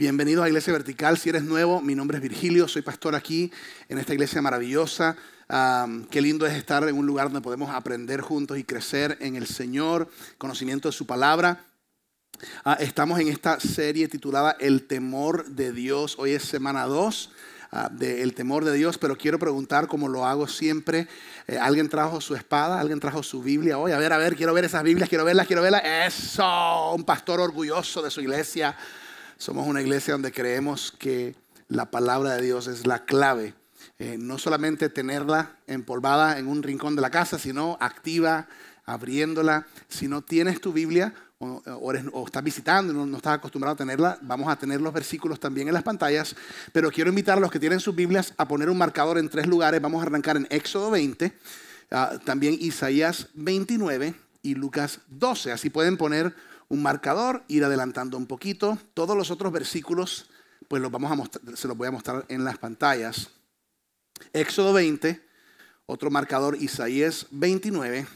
Bienvenidos a Iglesia Vertical. Si eres nuevo, mi nombre es Virgilio, soy pastor aquí en esta iglesia maravillosa. qué lindo es estar en un lugar donde podemos aprender juntos y crecer en el Señor, conocimiento de su palabra. Ah, estamos en esta serie titulada El temor de Dios. Hoy es semana 2 ah, de del temor de Dios, pero quiero preguntar, como lo hago siempre, eh, ¿alguien trajo su espada? ¿Alguien trajo su Biblia hoy? A ver, a ver, quiero ver esas Biblias, quiero verlas, quiero verlas. Eso, un pastor orgulloso de su iglesia. Somos una iglesia donde creemos que la palabra de Dios es la clave. Eh, no solamente tenerla empolvada en un rincón de la casa, sino activa, abriéndola. Si no tienes tu Biblia o, estás visitando, no, no, estás acostumbrado a tenerla, vamos a tener los versículos también en las pantallas. Pero quiero invitar a los que tienen sus Biblias a poner un marcador en tres lugares. Vamos a arrancar en Éxodo 20, ah, también Isaías 29 y Lucas 12. Así pueden poner un marcador, ir adelantando un poquito. Todos los otros versículos, pues los vamos a mostrar, se los voy a mostrar en las pantallas. Éxodo 20, otro marcador, Isaías 29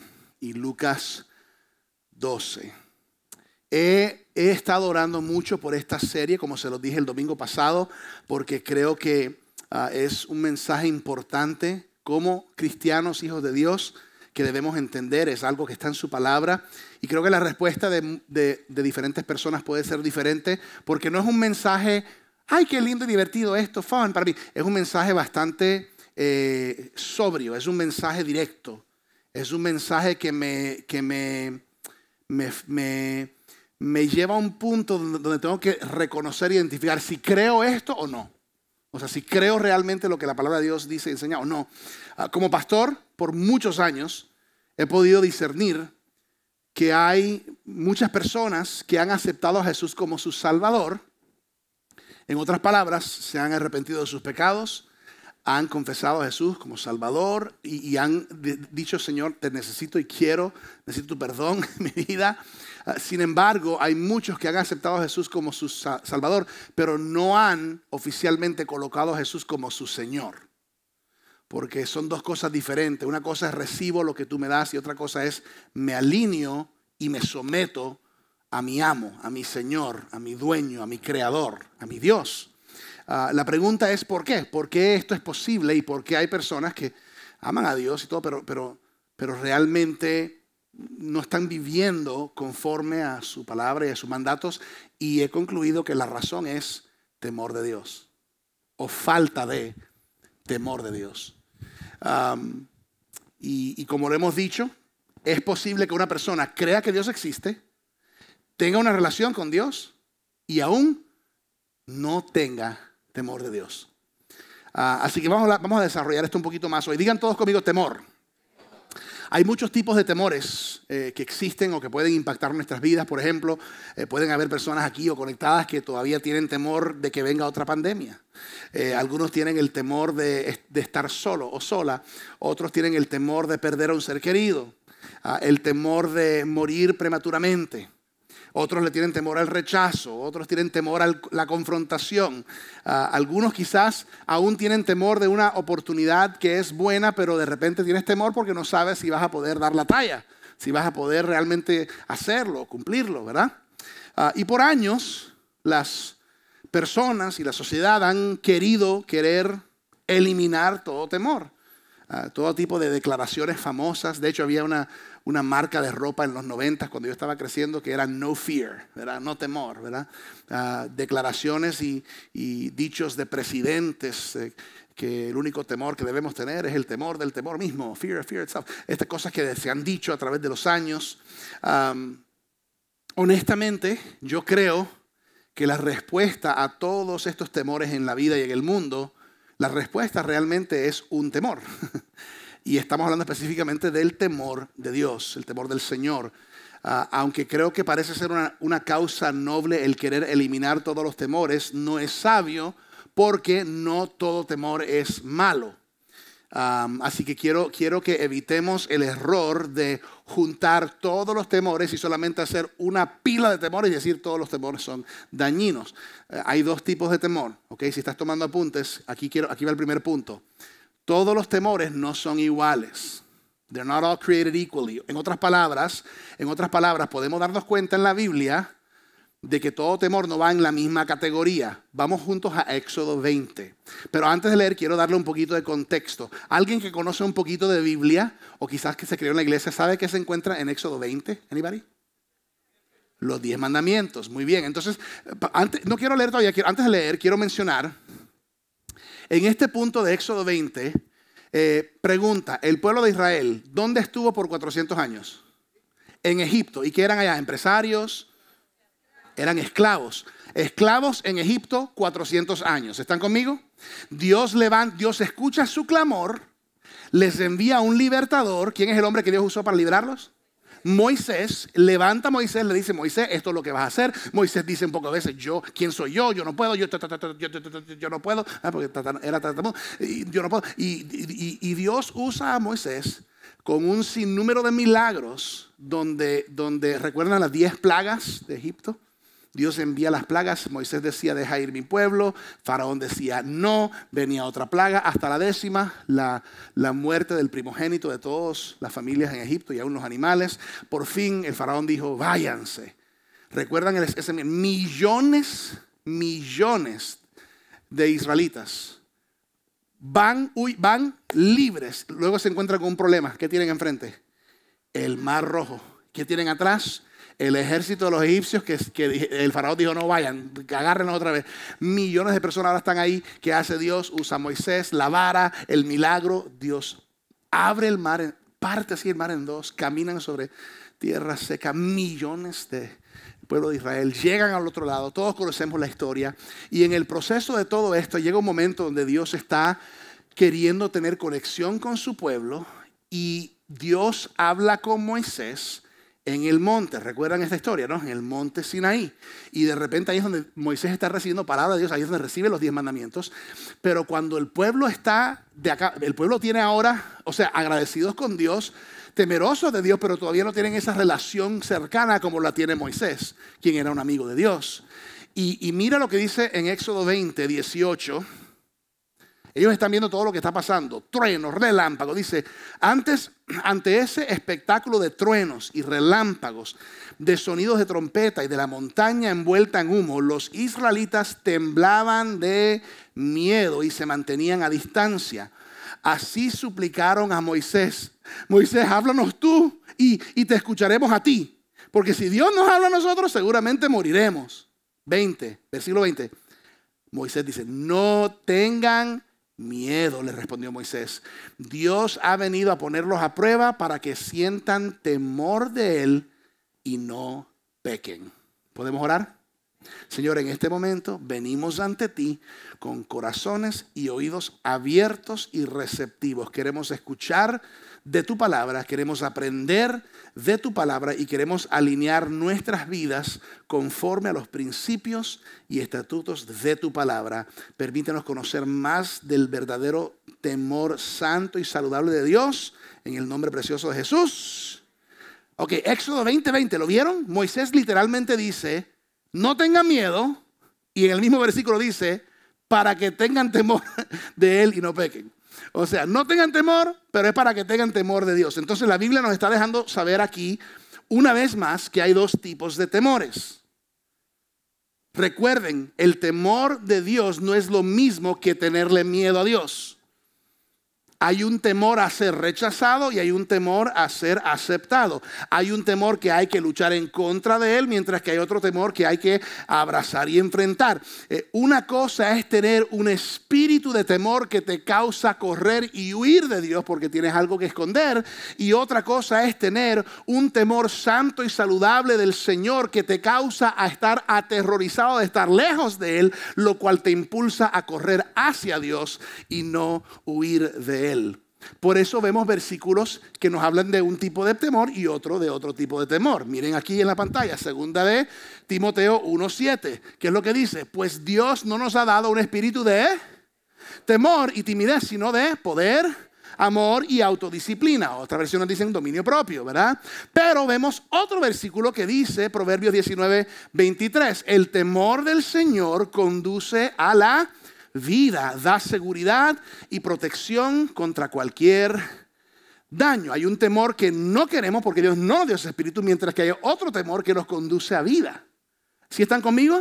y Lucas 12. He, estado orando mucho por esta serie, como se los dije el domingo pasado, porque creo que ah, es un mensaje importante como cristianos, hijos de Dios que debemos entender, es algo que está en su palabra. Y creo que la respuesta de, diferentes personas puede ser diferente, porque no es un mensaje, ay, qué lindo y divertido esto, fan para mí. Es un mensaje bastante eh, sobrio, es un mensaje directo, es un mensaje que me, me, me, lleva a un punto donde tengo que reconocer, e identificar si creo esto o no. O sea, si creo realmente lo que la palabra de Dios dice y enseña o no. Ah, como pastor, por muchos años, he podido discernir que hay muchas personas que han aceptado a Jesús como su Salvador. En otras palabras, se han arrepentido de sus pecados, han confesado a Jesús como Salvador y, han dicho, Señor, te necesito y quiero, necesito tu perdón en mi vida. Ah, sin embargo, hay muchos que han aceptado a Jesús como su Salvador, pero no han oficialmente colocado a Jesús como su Señor. Porque son dos cosas diferentes. Una cosa es recibo lo que tú me das y otra cosa es me alineo y me someto a mi amo, a mi Señor, a mi dueño, a mi creador, a mi Dios. Ah, la pregunta es ¿por qué? ¿Por qué esto es posible y por qué hay personas que aman a Dios y todo, pero, pero, pero realmente no están viviendo conforme a su palabra y a sus mandatos y he concluido que la razón es temor de Dios o falta de temor de Dios. y, como lo hemos dicho, es posible que una persona crea que Dios existe, tenga una relación con Dios y aún no tenga temor de Dios. Ah, así que vamos a, vamos a, desarrollar esto un poquito más hoy. Digan todos conmigo temor. Hay muchos tipos de temores eh, que existen o que pueden impactar nuestras vidas. Por ejemplo, eh, pueden haber personas aquí o conectadas que todavía tienen temor de que venga otra pandemia. Eh, algunos tienen el temor de, estar solo o sola. Otros tienen el temor de perder a un ser querido. Ah, el temor de morir prematuramente otros le tienen temor al rechazo, otros tienen temor a la confrontación, ah, algunos quizás aún tienen temor de una oportunidad que es buena, pero de repente tienes temor porque no sabes si vas a poder dar la talla, si vas a poder realmente hacerlo, cumplirlo, ¿verdad? Ah, y por años las personas y la sociedad han querido querer eliminar todo temor. Ah, todo tipo de declaraciones famosas. De hecho, había una, una marca de ropa en los 90 cuando yo estaba creciendo que era no fear, ¿verdad? no temor, ¿verdad? Ah, declaraciones y, y, dichos de presidentes. Eh, que el único temor que debemos tener es el temor del temor mismo, fear, fear itself. Estas cosas que se han dicho a través de los años. honestamente, yo creo que la respuesta a todos estos temores en la vida y en el mundo, la respuesta realmente es un temor. Y estamos hablando específicamente del temor de Dios, el temor del Señor. Ah, aunque creo que parece ser una, causa noble el querer eliminar todos los temores, no es sabio porque no todo temor es malo. así que quiero, quiero que evitemos el error de juntar todos los temores y solamente hacer una pila de temores y decir todos los temores son dañinos. Eh, hay dos tipos de temor. ¿ok? Si estás tomando apuntes, aquí, quiero, aquí va el primer punto. Todos los temores no son iguales. They're not all created equally. En otras palabras, en otras palabras, podemos darnos cuenta en la Biblia de que todo temor no va en la misma categoría. Vamos juntos a Éxodo 20. Pero antes de leer, quiero darle un poquito de contexto. Alguien que conoce un poquito de Biblia, o quizás que se creó en la iglesia, ¿sabe qué se encuentra en Éxodo 20? ¿Anybody? Los diez mandamientos. Muy bien. Entonces, no quiero leer todavía. antes de leer, quiero mencionar en este punto de Éxodo 20, eh, pregunta, el pueblo de Israel, ¿dónde estuvo por 400 años? En Egipto. ¿Y qué eran allá? Empresarios, eran esclavos. Esclavos en Egipto 400 años. ¿Están conmigo? Dios levanta, Dios escucha su clamor, les envía un libertador. ¿Quién es el hombre que Dios usó para librarlos? Moisés levanta a Moisés, le dice, Moisés, esto es lo que vas a hacer. Moisés dice un poco veces, yo, ¿quién soy yo? Yo no puedo, yo, no puedo, ah, era y, yo no puedo. Y, Dios usa a Moisés con un sinnúmero de milagros donde, donde recuerdan las diez plagas de Egipto Dios envía las plagas, Moisés decía, deja ir mi pueblo, Faraón decía, no, venía otra plaga, hasta la décima, la, muerte del primogénito de todas las familias en Egipto y aún los animales. Por fin el Faraón dijo, váyanse. Recuerdan ese millones, millones de israelitas van, van libres. Luego se encuentran con un problema. ¿Qué tienen enfrente? El mar rojo. ¿Qué tienen atrás? el ejército de los egipcios que, que, el faraón dijo, no vayan, agárrenos otra vez. Millones de personas ahora están ahí. ¿Qué hace Dios? Usa Moisés, la vara, el milagro. Dios abre el mar, parte así el mar en dos, caminan sobre tierra seca. Millones de pueblo de Israel llegan al otro lado. Todos conocemos la historia. Y en el proceso de todo esto llega un momento donde Dios está queriendo tener conexión con su pueblo y Dios habla con Moisés en el monte, recuerdan esta historia, ¿no? En el monte Sinaí. Y de repente ahí es donde Moisés está recibiendo palabras de Dios, ahí es donde recibe los diez mandamientos. Pero cuando el pueblo está de acá, el pueblo tiene ahora, o sea, agradecidos con Dios, temerosos de Dios, pero todavía no tienen esa relación cercana como la tiene Moisés, quien era un amigo de Dios. Y, y mira lo que dice en Éxodo 20, 18 ellos están viendo todo lo que está pasando. Truenos, relámpagos. Dice, antes, ante ese espectáculo de truenos y relámpagos, de sonidos de trompeta y de la montaña envuelta en humo, los israelitas temblaban de miedo y se mantenían a distancia. Así suplicaron a Moisés. Moisés, háblanos tú y, te escucharemos a ti. Porque si Dios nos habla a nosotros, seguramente moriremos. 20, versículo 20. Moisés dice, no tengan Miedo, le respondió Moisés. Dios ha venido a ponerlos a prueba para que sientan temor de Él y no pequen. ¿Podemos orar? Señor, en este momento venimos ante ti con corazones y oídos abiertos y receptivos. Queremos escuchar de tu palabra, queremos aprender de tu palabra y queremos alinear nuestras vidas conforme a los principios y estatutos de tu palabra. Permítenos conocer más del verdadero temor santo y saludable de Dios en el nombre precioso de Jesús. Ok, Éxodo 20:20, ¿lo vieron? Moisés literalmente dice, no tengan miedo, y en el mismo versículo dice, para que tengan temor de él y no pequen. O sea, no tengan temor, pero es para que tengan temor de Dios. Entonces la Biblia nos está dejando saber aquí, una vez más, que hay dos tipos de temores. Recuerden, el temor de Dios no es lo mismo que tenerle miedo a Dios. Hay un temor a ser rechazado y hay un temor a ser aceptado. Hay un temor que hay que luchar en contra de él, mientras que hay otro temor que hay que abrazar y enfrentar. Eh, una cosa es tener un espíritu de temor que te causa correr y huir de Dios porque tienes algo que esconder. Y otra cosa es tener un temor santo y saludable del Señor que te causa a estar aterrorizado de estar lejos de Él, lo cual te impulsa a correr hacia Dios y no huir de Él. Por eso vemos versículos que nos hablan de un tipo de temor y otro de otro tipo de temor. Miren aquí en la pantalla, segunda de Timoteo 1.7. ¿Qué es lo que dice? Pues Dios no nos ha dado un espíritu de temor y timidez, sino de poder, amor y autodisciplina. Otras versiones dicen dominio propio, ¿verdad? Pero vemos otro versículo que dice, Proverbios 19.23, el temor del Señor conduce a la vida, da seguridad y protección contra cualquier daño. Hay un temor que no queremos porque Dios no nos dio ese espíritu, mientras que hay otro temor que nos conduce a vida. ¿Sí están conmigo?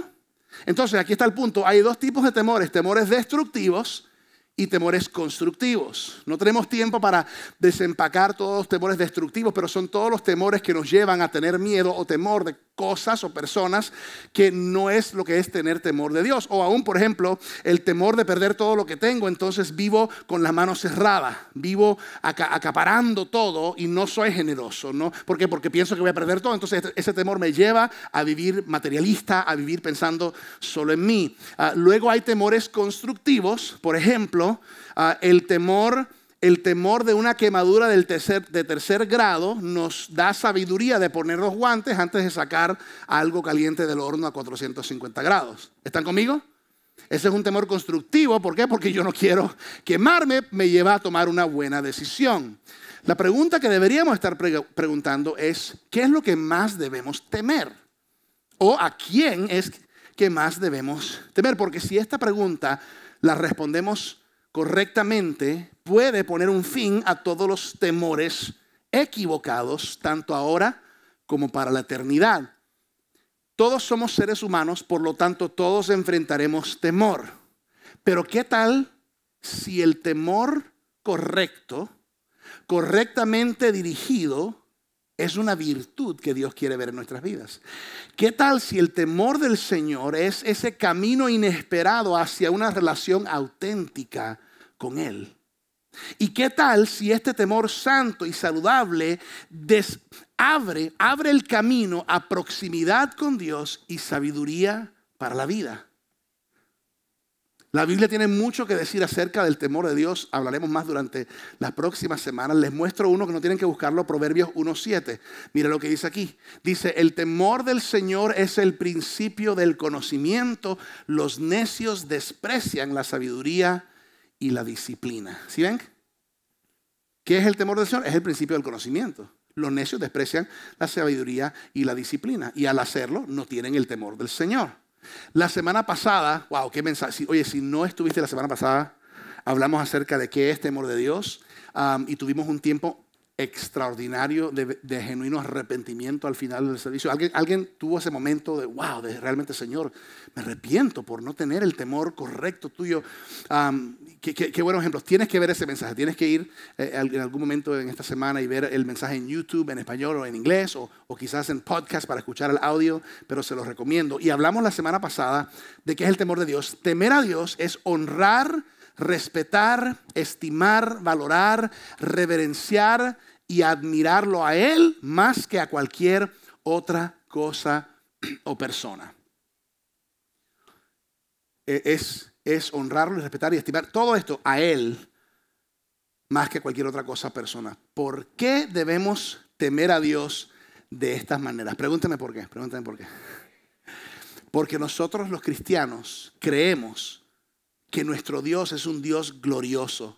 Entonces, aquí está el punto. Hay dos tipos de temores, temores destructivos y temores constructivos. No tenemos tiempo para desempacar todos los temores destructivos, pero son todos los temores que nos llevan a tener miedo o temor de cosas o personas que no es lo que es tener temor de Dios. O aún, por ejemplo, el temor de perder todo lo que tengo, entonces vivo con la mano cerrada, vivo acaparando todo y no soy generoso, ¿no? ¿Por qué? Porque pienso que voy a perder todo, entonces este, ese temor me lleva a vivir materialista, a vivir pensando solo en mí. Ah, luego hay temores constructivos, por ejemplo, ah, el temor el temor de una quemadura de tercer grado nos da sabiduría de poner los guantes antes de sacar algo caliente del horno a 450 grados. ¿Están conmigo? Ese es un temor constructivo. ¿Por qué? Porque yo no quiero quemarme, me lleva a tomar una buena decisión. La pregunta que deberíamos estar preguntando es, ¿qué es lo que más debemos temer? ¿O a quién es que más debemos temer? Porque si esta pregunta la respondemos correctamente, puede poner un fin a todos los temores equivocados, tanto ahora como para la eternidad. Todos somos seres humanos, por lo tanto todos enfrentaremos temor. Pero ¿qué tal si el temor correcto, correctamente dirigido, es una virtud que Dios quiere ver en nuestras vidas? ¿Qué tal si el temor del Señor es ese camino inesperado hacia una relación auténtica con Él? ¿Y qué tal si este temor santo y saludable abre, el camino a proximidad con Dios y sabiduría para la vida? La Biblia tiene mucho que decir acerca del temor de Dios. Hablaremos más durante las próximas semanas. Les muestro uno que no tienen que buscarlo, Proverbios 1.7. Mira lo que dice aquí. Dice, el temor del Señor es el principio del conocimiento. Los necios desprecian la sabiduría y la disciplina. ¿Sí ven? ¿Qué es el temor del Señor? Es el principio del conocimiento. Los necios desprecian la sabiduría y la disciplina. Y al hacerlo, no tienen el temor del Señor. La semana pasada, wow, qué mensaje. Oye, si no estuviste la semana pasada, hablamos acerca de qué es temor de Dios. y tuvimos un tiempo extraordinario de, genuino arrepentimiento al final del servicio. ¿Alguien, alguien tuvo ese momento de, wow, de realmente Señor, me arrepiento por no tener el temor correcto tuyo. Qué, buenos ejemplos. Tienes que ver ese mensaje. Tienes que ir eh, en algún momento en esta semana y ver el mensaje en YouTube, en español o en inglés, o, o, quizás en podcast para escuchar el audio, pero se los recomiendo. Y hablamos la semana pasada de qué es el temor de Dios. Temer a Dios es honrar, respetar, estimar, valorar, reverenciar y admirarlo a Él más que a cualquier otra cosa o persona. E, es es honrarlo y respetar y estimar todo esto a Él más que cualquier otra cosa persona. ¿Por qué debemos temer a Dios de estas maneras? Pregúntame por qué, pregúntame por qué. Porque nosotros los cristianos creemos que nuestro Dios es un Dios glorioso,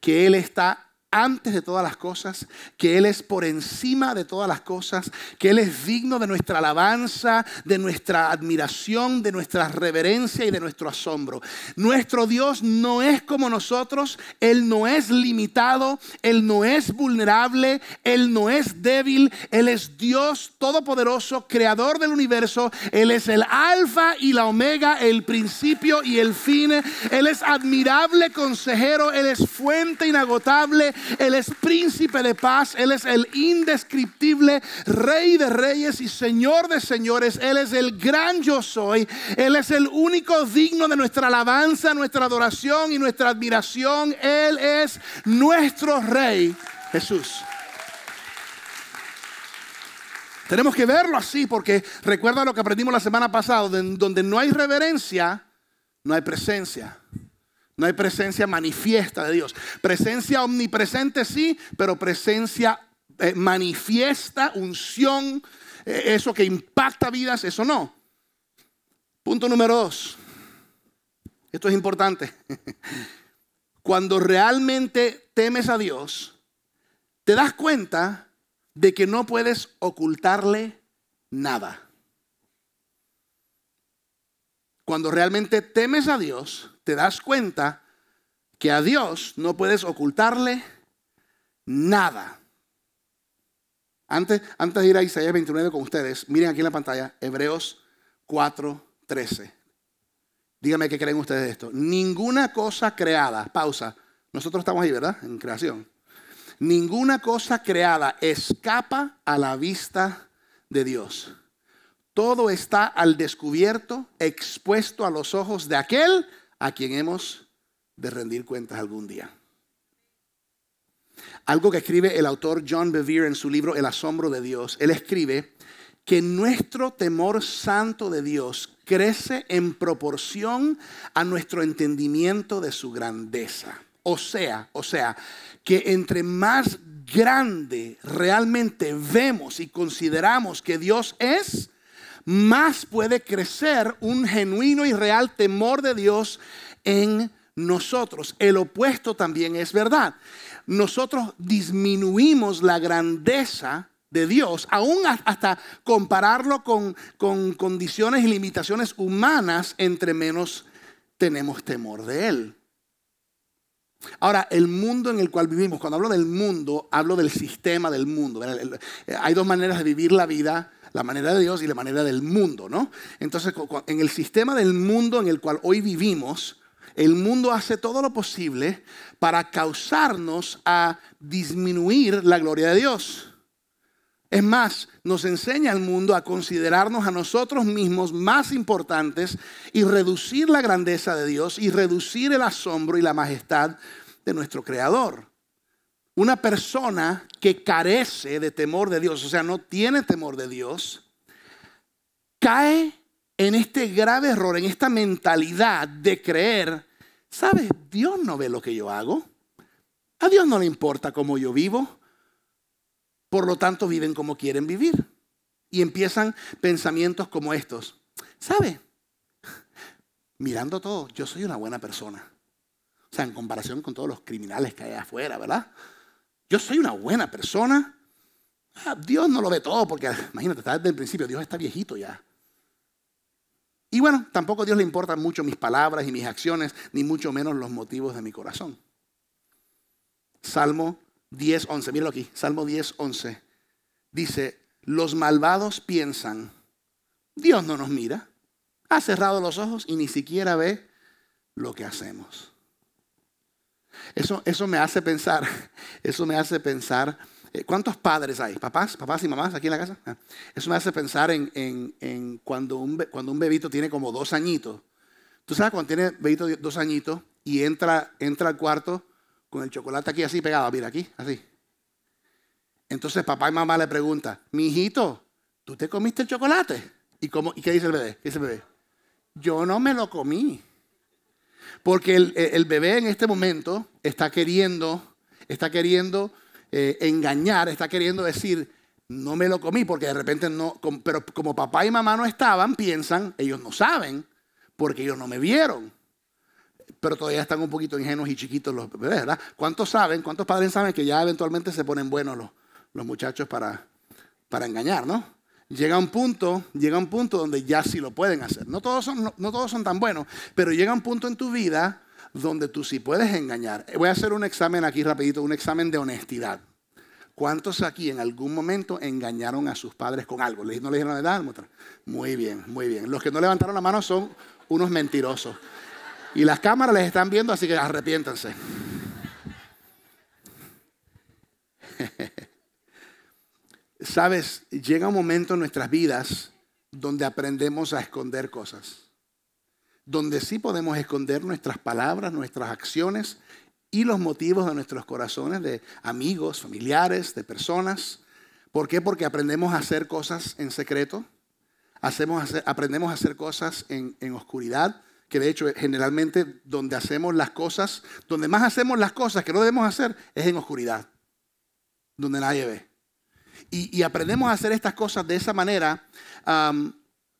que Él está antes de todas las cosas, que Él es por encima de todas las cosas, que Él es digno de nuestra alabanza, de nuestra admiración, de nuestra reverencia y de nuestro asombro. Nuestro Dios no es como nosotros, Él no es limitado, Él no es vulnerable, Él no es débil, Él es Dios todopoderoso, creador del universo, Él es el alfa y la omega, el principio y el fin, Él es admirable consejero, Él es fuente inagotable, él es príncipe de paz, Él es el indescriptible rey de reyes y señor de señores, Él es el gran yo soy, Él es el único digno de nuestra alabanza, nuestra adoración y nuestra admiración, Él es nuestro rey Jesús. Tenemos que verlo así porque recuerda lo que aprendimos la semana pasada, donde no hay reverencia, no hay presencia. No hay presencia manifiesta de Dios. Presencia omnipresente sí, pero presencia eh, manifiesta, unción, eh, eso que impacta vidas, eso no. Punto número dos. Esto es importante. Cuando realmente temes a Dios, te das cuenta de que no puedes ocultarle nada. Cuando realmente temes a Dios, te das cuenta que a Dios no puedes ocultarle nada. Antes, antes de ir a Isaías 29 con ustedes, miren aquí en la pantalla, Hebreos 4:13. Díganme qué creen ustedes de esto. Ninguna cosa creada, pausa, nosotros estamos ahí, ¿verdad? En creación. Ninguna cosa creada escapa a la vista de Dios. Todo está al descubierto, expuesto a los ojos de aquel a quien hemos de rendir cuentas algún día. Algo que escribe el autor John Bevere en su libro El asombro de Dios. Él escribe que nuestro temor santo de Dios crece en proporción a nuestro entendimiento de su grandeza. O sea, o sea, que entre más grande realmente vemos y consideramos que Dios es, más puede crecer un genuino y real temor de Dios en nosotros. El opuesto también es verdad. Nosotros disminuimos la grandeza de Dios, aún hasta compararlo con, con condiciones y limitaciones humanas, entre menos tenemos temor de Él. Ahora, el mundo en el cual vivimos, cuando hablo del mundo, hablo del sistema del mundo. Hay dos maneras de vivir la vida la manera de Dios y la manera del mundo, ¿no? Entonces, en el sistema del mundo en el cual hoy vivimos, el mundo hace todo lo posible para causarnos a disminuir la gloria de Dios. Es más, nos enseña al mundo a considerarnos a nosotros mismos más importantes y reducir la grandeza de Dios y reducir el asombro y la majestad de nuestro Creador. Una persona que carece de temor de Dios, o sea, no tiene temor de Dios, cae en este grave error, en esta mentalidad de creer, ¿sabes? Dios no ve lo que yo hago. A Dios no le importa cómo yo vivo. Por lo tanto, viven como quieren vivir. Y empiezan pensamientos como estos. ¿Sabe? Mirando todo, yo soy una buena persona. O sea, en comparación con todos los criminales que hay afuera, ¿verdad? Yo soy una buena persona. Ah, Dios no lo ve todo porque, imagínate, está desde el principio, Dios está viejito ya. Y bueno, tampoco a Dios le importan mucho mis palabras y mis acciones, ni mucho menos los motivos de mi corazón. Salmo 10, 11, míralo aquí, Salmo 10, 11. Dice, los malvados piensan, Dios no nos mira, ha cerrado los ojos y ni siquiera ve lo que hacemos. Eso, eso me hace pensar, eso me hace pensar, eh, ¿cuántos padres hay? ¿Papás? ¿Papás y mamás aquí en la casa? Ah, eso me hace pensar en, cuando, un, bebito tiene como dos añitos. Tú sabes, cuando tiene bebito dos añitos y entra, entra al cuarto con el chocolate aquí así pegado, mira aquí, así. Entonces papá y mamá le preguntan, mi hijito, ¿tú te comiste el chocolate? ¿Y, cómo, ¿Y qué dice el bebé? ¿Qué dice el bebé? Yo no me lo comí. Porque eh, el, bebé en este momento está queriendo, está queriendo eh, engañar, está queriendo decir, no me lo comí, porque de repente no, pero como papá y mamá no estaban, piensan, ellos no saben, porque ellos no me vieron. Pero todavía están un poquito ingenuos y chiquitos los bebés, ¿verdad? ¿Cuántos saben, cuántos padres saben que ya eventualmente se ponen buenos los, los muchachos para, para engañar, ¿no? llega un punto, llega un punto donde ya sí lo pueden hacer. No todos son, no, todos son tan buenos, pero llega un punto en tu vida donde tú sí puedes engañar. Eh, voy a hacer un examen aquí rapidito, un examen de honestidad. ¿Cuántos aquí en algún momento engañaron a sus padres con algo? ¿No le dijeron la verdad? Muy bien, muy bien. Los que no levantaron la mano son unos mentirosos. Y las cámaras les están viendo, así que arrepiéntanse. Sabes, llega un momento en nuestras vidas donde aprendemos a esconder cosas, donde sí podemos esconder nuestras palabras, nuestras acciones y los motivos de nuestros corazones, de amigos, familiares, de personas. ¿Por qué? Porque aprendemos a hacer cosas en secreto, aprendemos a hacer cosas en, en oscuridad, que de hecho eh, generalmente donde hacemos las cosas, donde más hacemos las cosas que no debemos hacer es en oscuridad, donde nadie ve. Y, aprendemos a hacer estas cosas de esa manera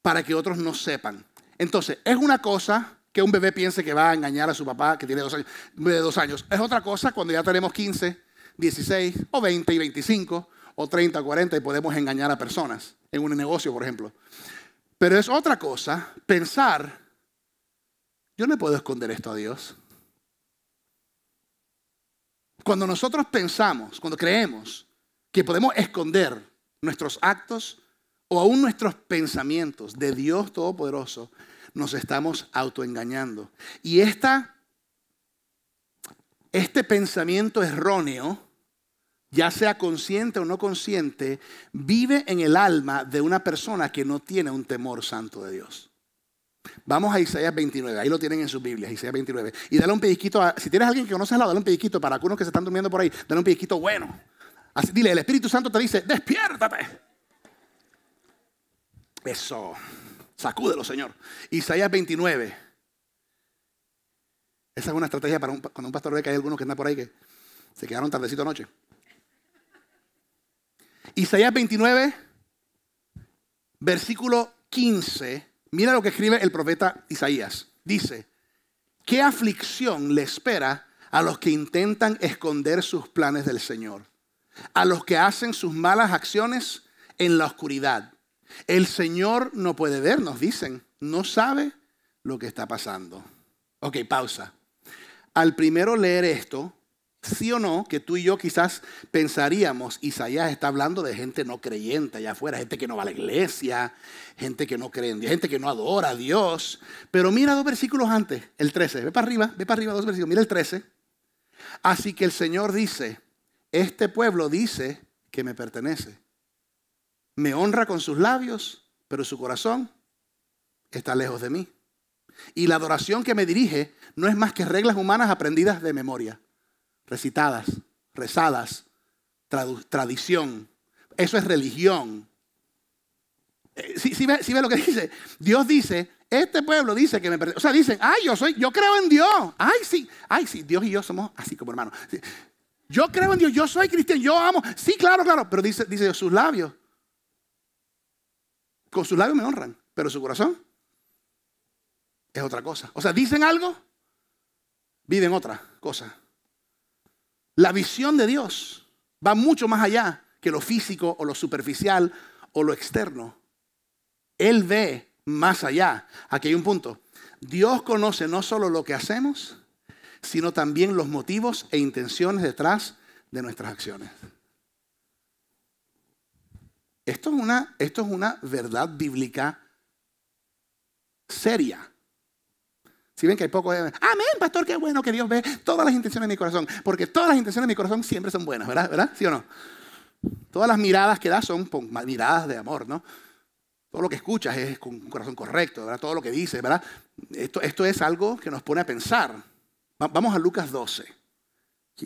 para que otros no sepan. Entonces, es una cosa que un bebé piense que va a engañar a su papá que tiene dos años, de dos años. Es otra cosa cuando ya tenemos 15, 16 o 20 y 25 o 30 40 y podemos engañar a personas en un negocio, por ejemplo. Pero es otra cosa pensar, yo no puedo esconder esto a Dios. Cuando nosotros pensamos, cuando creemos que podemos esconder nuestros actos o aún nuestros pensamientos de Dios Todopoderoso, nos estamos autoengañando. Y esta, este pensamiento erróneo, ya sea consciente o no consciente, vive en el alma de una persona que no tiene un temor santo de Dios. Vamos a Isaías 29, ahí lo tienen en sus Biblias, Isaías 29. Y dale un pediquito, si tienes alguien que conoce al lado, dale un pediquito para algunos que se están durmiendo por ahí, dale un pediquito bueno Así, dile, el Espíritu Santo te dice, despiértate. Eso, sacúdelo, Señor. Isaías 29. Esa es una estrategia para un, cuando un pastor ve que hay algunos que están por ahí que se quedaron tardecito anoche. Isaías 29, versículo 15. Mira lo que escribe el profeta Isaías. Dice, ¿qué aflicción le espera a los que intentan esconder sus planes del Señor? a los que hacen sus malas acciones en la oscuridad. El Señor no puede ver, nos dicen, no sabe lo que está pasando. Ok, pausa. Al primero leer esto, sí o no, que tú y yo quizás pensaríamos, Isaías está hablando de gente no creyente allá afuera, gente que no va a la iglesia, gente que no cree en Dios, gente que no adora a Dios. Pero mira dos versículos antes, el 13, ve para arriba, ve para arriba dos versículos, mira el 13. Así que el Señor dice, este pueblo dice que me pertenece. Me honra con sus labios, pero su corazón está lejos de mí. Y la adoración que me dirige no es más que reglas humanas aprendidas de memoria, recitadas, rezadas, tradición. Eso es religión. Eh, si, ve, lo que dice, Dios dice, este pueblo dice que me pertenece. O sea, dicen, ay, yo soy, yo creo en Dios. Ay, sí, ay, sí, Dios y yo somos así como hermanos. Yo creo en Dios, yo soy cristiano, yo amo. Sí, claro, claro. Pero dice, dice Dios, sus labios. Con sus labios me honran, pero su corazón es otra cosa. O sea, dicen algo, viven otra cosa. La visión de Dios va mucho más allá que lo físico o lo superficial o lo externo. Él ve más allá. Aquí hay un punto. Dios conoce no solo lo que hacemos, sino también los motivos e intenciones detrás de nuestras acciones. Esto es una, esto es una verdad bíblica seria. Si ven que hay poco Amén, pastor, qué bueno que Dios ve todas las intenciones de mi corazón. Porque todas las intenciones de mi corazón siempre son buenas, ¿verdad? ¿Verdad? ¿Sí o no? Todas las miradas que das son miradas de amor, ¿no? Todo lo que escuchas es con un corazón correcto, ¿verdad? Todo lo que dices, ¿verdad? Esto, esto es algo que nos pone a pensar. Vamos a Lucas 12.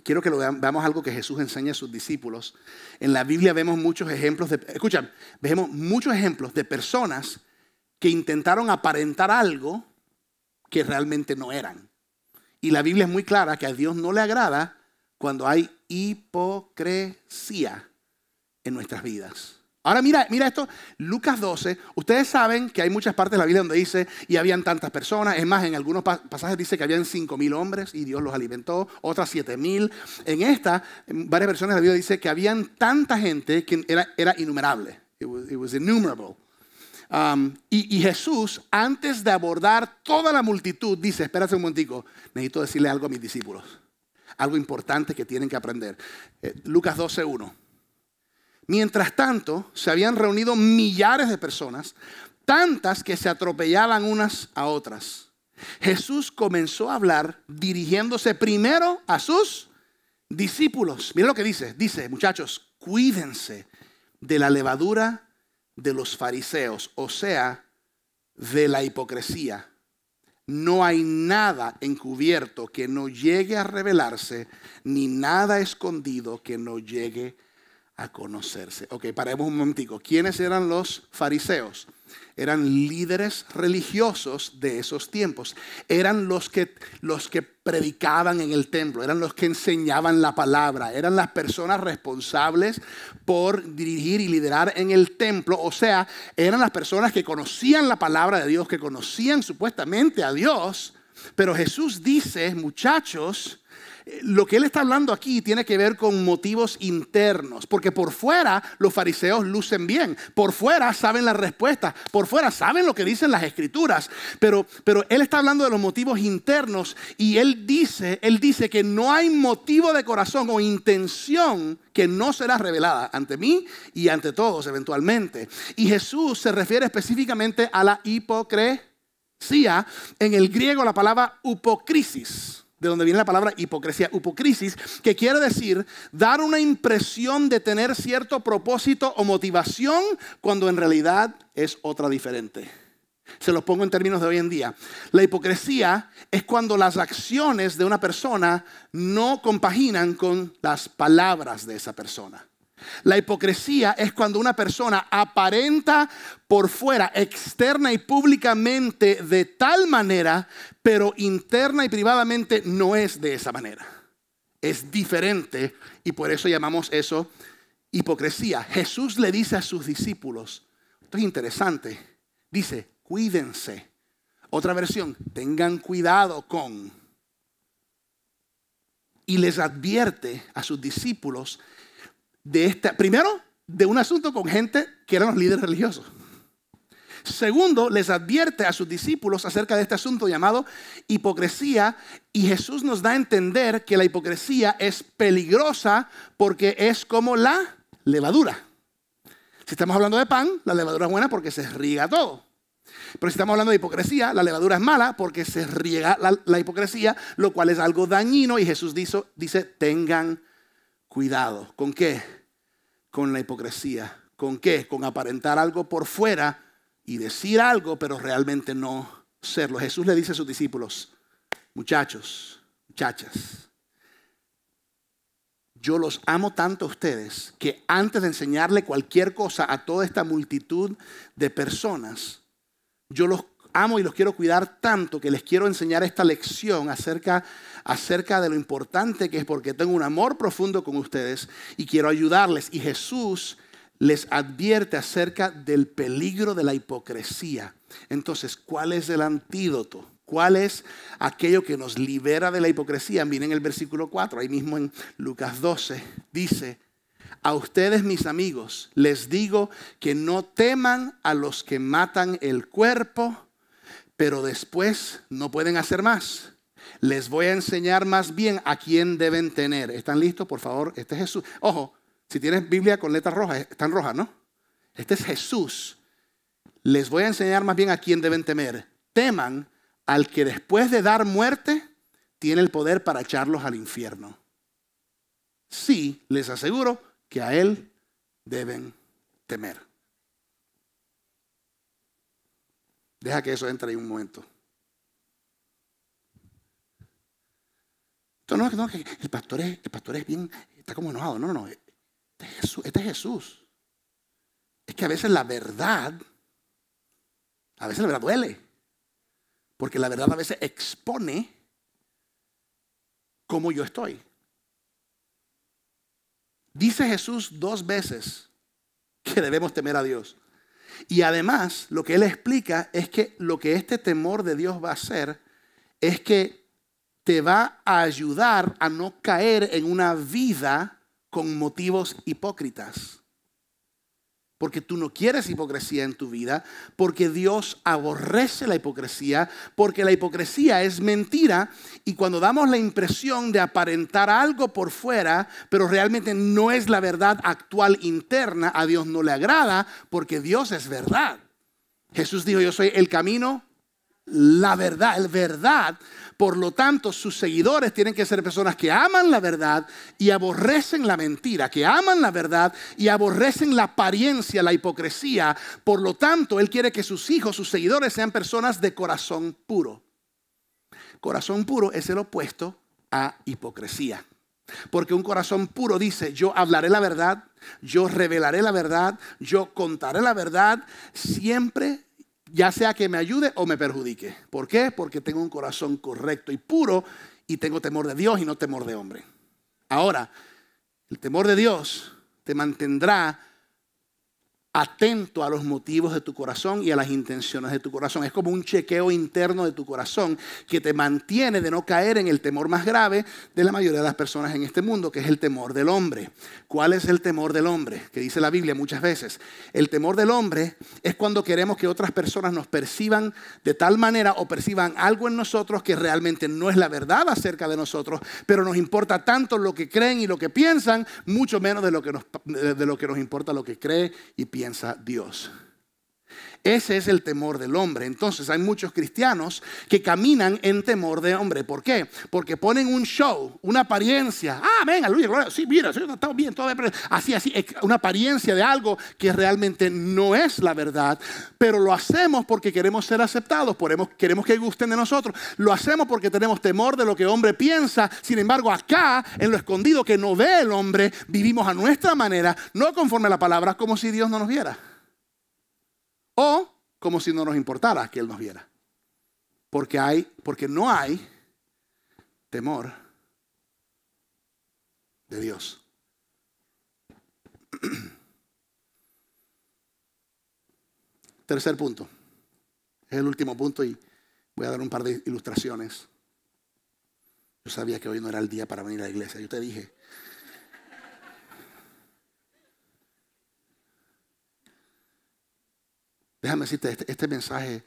Quiero que veamos algo que Jesús enseña a sus discípulos. En la Biblia vemos muchos ejemplos de, escucha, vemos muchos ejemplos de personas que intentaron aparentar algo que realmente no eran. Y la Biblia es muy clara que a Dios no le agrada cuando hay hipocresía en nuestras vidas. Ahora mira, mira esto, Lucas 12, ustedes saben que hay muchas partes de la Biblia donde dice, y habían tantas personas, es más, en algunos pasajes dice que habían 5.000 hombres y Dios los alimentó, otras 7.000. En esta, en varias versiones de la Biblia dice que habían tanta gente que era, innumerable, it was, innumerable. Um, y, Jesús, antes de abordar toda la multitud, dice, espérate un momentico, necesito decirle algo a mis discípulos, algo importante que tienen que aprender. Eh, Lucas 12, 1. Mientras tanto, se habían reunido millares de personas, tantas que se atropellaban unas a otras. Jesús comenzó a hablar dirigiéndose primero a sus discípulos. Miren lo que dice, dice, muchachos, cuídense de la levadura de los fariseos, o sea, de la hipocresía. No hay nada encubierto que no llegue a revelarse, ni nada escondido que no llegue a a conocerse. Ok, paremos un momentico. ¿Quiénes eran los fariseos? Eran líderes religiosos de esos tiempos. Eran los que, los que predicaban en el templo, eran los que enseñaban la palabra, eran las personas responsables por dirigir y liderar en el templo. O sea, eran las personas que conocían la palabra de Dios, que conocían supuestamente a Dios. Pero Jesús dice, muchachos, lo que él está hablando aquí tiene que ver con motivos internos, porque por fuera los fariseos lucen bien, por fuera saben las respuestas, por fuera saben lo que dicen las escrituras, pero, él está hablando de los motivos internos y él dice, él dice que no hay motivo de corazón o intención que no será revelada ante mí y ante todos eventualmente. Y Jesús se refiere específicamente a la hipocresía. En el griego la palabra hipocrisis de donde viene la palabra hipocresía, hipocrisis, que quiere decir dar una impresión de tener cierto propósito o motivación cuando en realidad es otra diferente. Se los pongo en términos de hoy en día. La hipocresía es cuando las acciones de una persona no compaginan con las palabras de esa persona. La hipocresía es cuando una persona aparenta por fuera, externa y públicamente de tal manera, pero interna y privadamente no es de esa manera. Es diferente y por eso llamamos eso hipocresía. Jesús le dice a sus discípulos, esto es interesante, dice, cuídense. Otra versión, tengan cuidado con. Y les advierte a sus discípulos este, primero, de un asunto con gente que eran los líderes religiosos. Segundo, les advierte a sus discípulos acerca de este asunto llamado hipocresía y Jesús nos da a entender que la hipocresía es peligrosa porque es como la levadura. Si estamos hablando de pan, la levadura es buena porque se riega todo. Pero si estamos hablando de hipocresía, la levadura es mala porque se riega la, hipocresía, lo cual es algo dañino y Jesús dice, dice tengan Cuidado. ¿Con qué? Con la hipocresía. ¿Con qué? Con aparentar algo por fuera y decir algo, pero realmente no serlo. Jesús le dice a sus discípulos, muchachos, muchachas, yo los amo tanto a ustedes que antes de enseñarle cualquier cosa a toda esta multitud de personas, yo los amo y los quiero cuidar tanto que les quiero enseñar esta lección acerca, acerca de lo importante que es porque tengo un amor profundo con ustedes y quiero ayudarles. Y Jesús les advierte acerca del peligro de la hipocresía. Entonces, ¿cuál es el antídoto? ¿Cuál es aquello que nos libera de la hipocresía? Miren el versículo 4, ahí mismo en Lucas 12, dice, a ustedes mis amigos les digo que no teman a los que matan el cuerpo, pero después no pueden hacer más. Les voy a enseñar más bien a quién deben tener. ¿Están listos? Por favor, este es Jesús. Ojo, si tienes Biblia con letras rojas, eh, están rojas, ¿no? Este es Jesús. Les voy a enseñar más bien a quién deben temer. Teman al que después de dar muerte tiene el poder para echarlos al infierno. Sí, les aseguro que a él deben temer. Deja que eso entre ahí un momento. no, no, el pastor es, bien, está como enojado. No, no, no. Este Jesús. Este es, Jesús. es que a veces la verdad, a veces la verdad duele. Porque la verdad a veces expone cómo yo estoy. Dice Jesús dos veces que debemos temer a Dios. Y además, lo que él explica es que lo que este temor de Dios va a hacer es que te va a ayudar a no caer en una vida con motivos hipócritas porque tú no quieres hipocresía en tu vida, porque Dios aborrece la hipocresía, porque la hipocresía es mentira y cuando damos la impresión de aparentar algo por fuera, pero realmente no es la verdad actual interna, a Dios no le agrada, porque Dios es verdad. Jesús dijo, yo soy el camino, la verdad, el verdad por lo tanto, sus seguidores tienen que ser personas que aman la verdad y aborrecen la mentira, que aman la verdad y aborrecen la apariencia, la hipocresía. Por lo tanto, Él quiere que sus hijos, sus seguidores sean personas de corazón puro. Corazón puro es el opuesto a hipocresía. Porque un corazón puro dice, yo hablaré la verdad, yo revelaré la verdad, yo contaré la verdad, siempre ya sea que me ayude o me perjudique. ¿Por qué? Porque tengo un corazón correcto y puro y tengo temor de Dios y no temor de hombre. Ahora, el temor de Dios te mantendrá atento a los motivos de tu corazón y a las intenciones de tu corazón. Es como un chequeo interno de tu corazón que te mantiene de no caer en el temor más grave de la mayoría de las personas en este mundo, que es el temor del hombre. ¿Cuál es el temor del hombre? Que dice la Biblia muchas veces. El temor del hombre es cuando queremos que otras personas nos perciban de tal manera o perciban algo en nosotros que realmente no es la verdad acerca de nosotros, pero nos importa tanto lo que creen y lo que piensan, mucho menos de lo que nos, lo que nos importa lo que cree y piensa Dios. Ese es el temor del hombre. Entonces hay muchos cristianos que caminan en temor de hombre. ¿Por qué? Porque ponen un show, una apariencia. Ah, venga, aleluya, Sí, mira, bien, todo Así, así, una apariencia de algo que realmente no es la verdad. Pero lo hacemos porque queremos ser aceptados, queremos que gusten de nosotros. Lo hacemos porque tenemos temor de lo que hombre piensa. Sin embargo, acá, en lo escondido que no ve el hombre, vivimos a nuestra manera, no conforme a la palabra, como si Dios no nos viera. O como si no nos importara que Él nos viera. Porque, hay, porque no hay temor de Dios. Tercer punto. Es el último punto y voy a dar un par de ilustraciones. Yo sabía que hoy no era el día para venir a la iglesia. Yo te dije, Déjame decirte, este, este, mensaje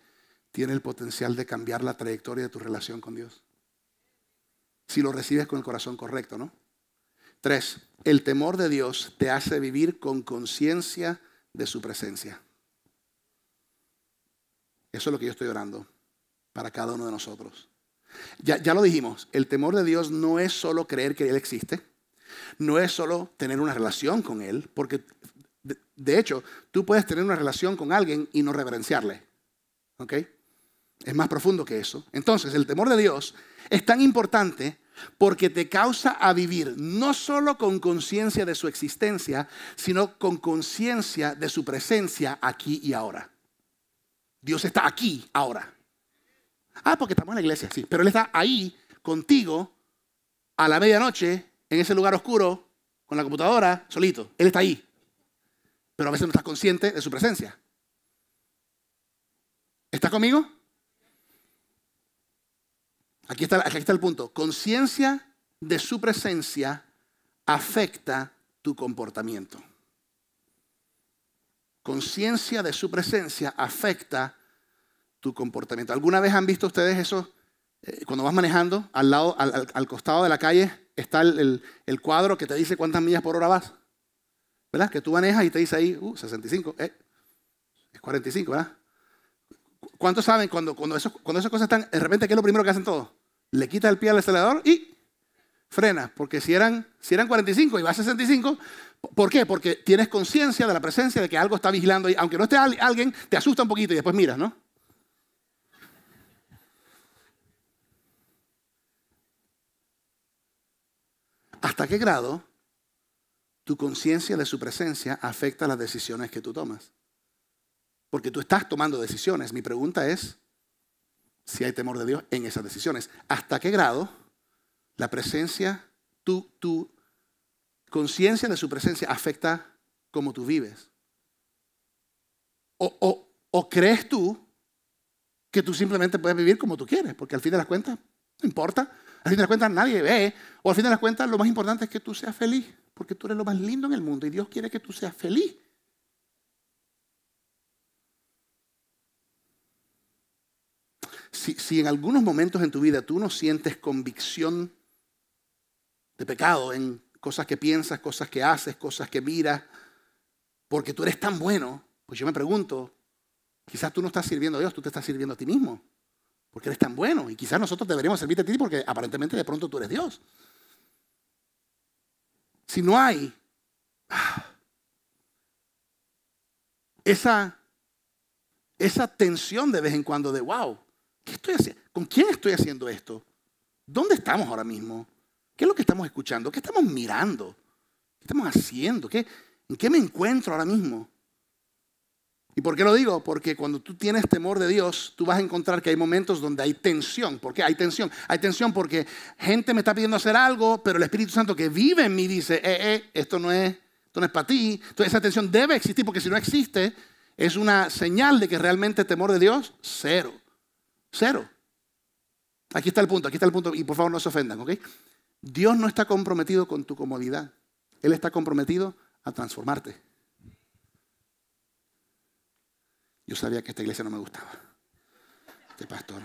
tiene el potencial de cambiar la trayectoria de tu relación con Dios. Si lo recibes con el corazón correcto, ¿no? Tres, el temor de Dios te hace vivir con conciencia de su presencia. Eso es lo que yo estoy orando para cada uno de nosotros. Ya, ya, lo dijimos, el temor de Dios no es solo creer que Él existe, no es solo tener una relación con Él, porque de hecho, tú puedes tener una relación con alguien y no reverenciarle. ¿Ok? Es más profundo que eso. Entonces, el temor de Dios es tan importante porque te causa a vivir no solo con conciencia de su existencia, sino con conciencia de su presencia aquí y ahora. Dios está aquí ahora. Ah, porque estamos en la iglesia, sí, pero Él está ahí contigo a la medianoche, en ese lugar oscuro, con la computadora, solito. Él está ahí pero a veces no estás consciente de su presencia. ¿Estás conmigo? Aquí está, el punto. Conciencia de su presencia afecta tu comportamiento. Conciencia de su presencia afecta tu comportamiento. ¿Alguna vez han visto ustedes eso? Eh, cuando vas manejando, al, lado, al, costado de la calle está el cuadro que te dice cuántas millas por hora vas. ¿verdad? Que tú manejas y te dice ahí, uh, 65, eh, es 45, ¿verdad? ¿Cuántos saben cuando, cuando, eso, cuando esas cosas están, de repente, ¿qué es lo primero que hacen todos? Le quita el pie al acelerador y frena, porque si eran, si eran 45 y va a 65, ¿por qué? Porque tienes conciencia de la presencia de que algo está vigilando y aunque no esté alguien, te asusta un poquito y después miras, ¿no? ¿Hasta qué grado tu conciencia de su presencia afecta las decisiones que tú tomas. Porque tú estás tomando decisiones. Mi pregunta es si hay temor de Dios en esas decisiones. ¿Hasta qué grado la presencia, tu, tu conciencia de su presencia afecta cómo tú vives? O, ¿O crees tú que tú simplemente puedes vivir como tú quieres? Porque al fin de las cuentas, no importa. Al fin de las cuentas nadie ve. O al fin de las cuentas lo más importante es que tú seas feliz porque tú eres lo más lindo en el mundo y Dios quiere que tú seas feliz. Si, en algunos momentos en tu vida tú no sientes convicción de pecado en cosas que piensas, cosas que haces, cosas que miras, porque tú eres tan bueno, pues yo me pregunto, quizás tú no estás sirviendo a Dios, tú te estás sirviendo a ti mismo, porque eres tan bueno, y quizás nosotros deberíamos servirte a ti porque aparentemente de pronto tú eres Dios. Si no hay esa, esa tensión de vez en cuando de, wow, ¿qué estoy haciendo? ¿Con quién estoy haciendo esto? ¿Dónde estamos ahora mismo? ¿Qué es lo que estamos escuchando? ¿Qué estamos mirando? ¿Qué estamos haciendo? ¿En qué me encuentro ahora mismo? ¿Y por qué lo digo? Porque cuando tú tienes temor de Dios, tú vas a encontrar que hay momentos donde hay tensión. ¿Por qué hay tensión? Hay tensión porque gente me está pidiendo hacer algo, pero el Espíritu Santo que vive en mí dice, eh, eh, esto no es, esto no es para ti. Entonces esa tensión debe existir porque si no existe, es una señal de que realmente temor de Dios, cero. Cero. Aquí está el punto, aquí está el punto. Y por favor no se ofendan, ¿ok? Dios no está comprometido con tu comodidad. Él está comprometido a transformarte. Yo sabía que esta iglesia no me gustaba. Este pastor.